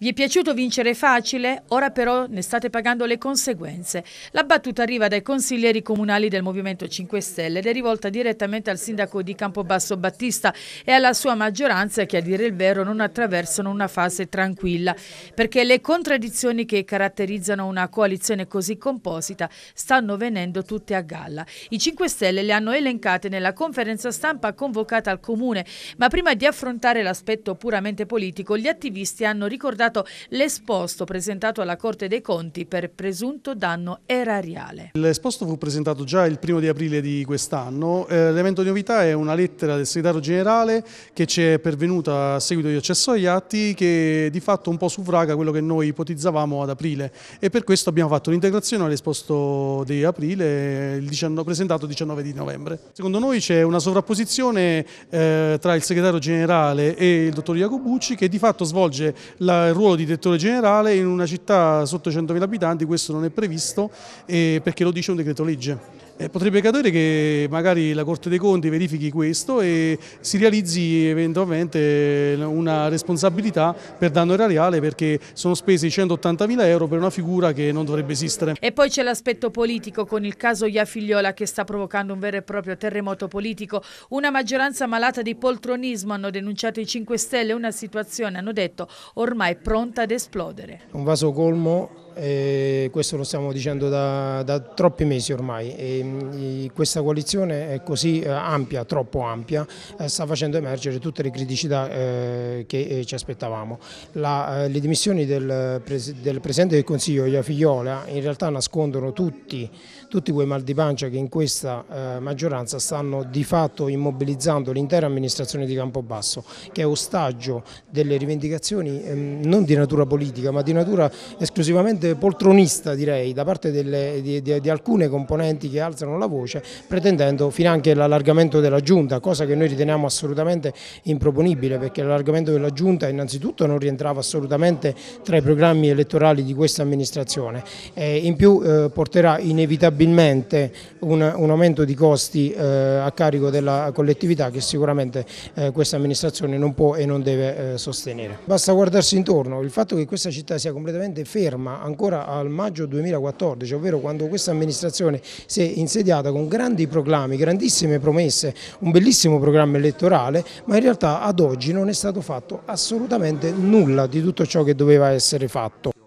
Vi è piaciuto vincere facile? Ora però ne state pagando le conseguenze. La battuta arriva dai consiglieri comunali del Movimento 5 Stelle ed è rivolta direttamente al sindaco di Campobasso Battista e alla sua maggioranza che a dire il vero non attraversano una fase tranquilla perché le contraddizioni che caratterizzano una coalizione così composita stanno venendo tutte a galla. I 5 Stelle le hanno elencate nella conferenza stampa convocata al Comune ma prima di affrontare l'aspetto puramente politico gli attivisti hanno ricordato presentato l'esposto presentato alla Corte dei Conti per presunto danno erariale. L'esposto fu presentato già il primo di aprile di quest'anno. Eh, l'evento di novità è una lettera del segretario generale che ci è pervenuta a seguito di accesso agli atti che di fatto un po' suffraga quello che noi ipotizzavamo ad aprile e per questo abbiamo fatto l'integrazione all'esposto di aprile il 19, presentato il 19 di novembre. Secondo noi c'è una sovrapposizione eh, tra il segretario generale e il dottor Iacobucci che di fatto svolge la ruolo di direttore generale in una città sotto 100.000 abitanti questo non è previsto eh, perché lo dice un decreto legge. Eh, potrebbe accadere che magari la Corte dei Conti verifichi questo e si realizzi eventualmente una responsabilità per danno erariale perché sono spesi 180.000 euro per una figura che non dovrebbe esistere. E poi c'è l'aspetto politico con il caso Iafigliola che sta provocando un vero e proprio terremoto politico. Una maggioranza malata di poltronismo hanno denunciato i 5 Stelle, una situazione hanno detto ormai pronta ad esplodere. Un vaso colmo e eh, questo lo stiamo dicendo da, da troppi mesi ormai e mm, questa coalizione è così eh, ampia, troppo ampia, eh, sta facendo emergere tutte le criticità che ci aspettavamo. La, le dimissioni del, del, Presidente del Consiglio, Iafigliola, in realtà nascondono tutti, tutti, quei mal di pancia che in questa maggioranza stanno di fatto immobilizzando l'intera amministrazione di Campobasso che è ostaggio delle rivendicazioni ehm, non di natura politica ma di natura esclusivamente veramente poltronista direi da parte delle, di, di, di, alcune componenti che alzano la voce pretendendo fin anche l'allargamento della giunta, cosa che noi riteniamo assolutamente improponibile perché l'allargamento della giunta innanzitutto non rientrava assolutamente tra i programmi elettorali di questa amministrazione e in più eh, porterà inevitabilmente un, un, aumento di costi eh, a carico della collettività che sicuramente eh, questa amministrazione non può e non deve eh, sostenere. Basta guardarsi intorno, il fatto che questa città sia completamente ferma ancora ancora al maggio 2014, ovvero quando questa amministrazione si è insediata con grandi proclami, grandissime promesse, un bellissimo programma elettorale, ma in realtà ad oggi non è stato fatto assolutamente nulla di tutto ciò che doveva essere fatto.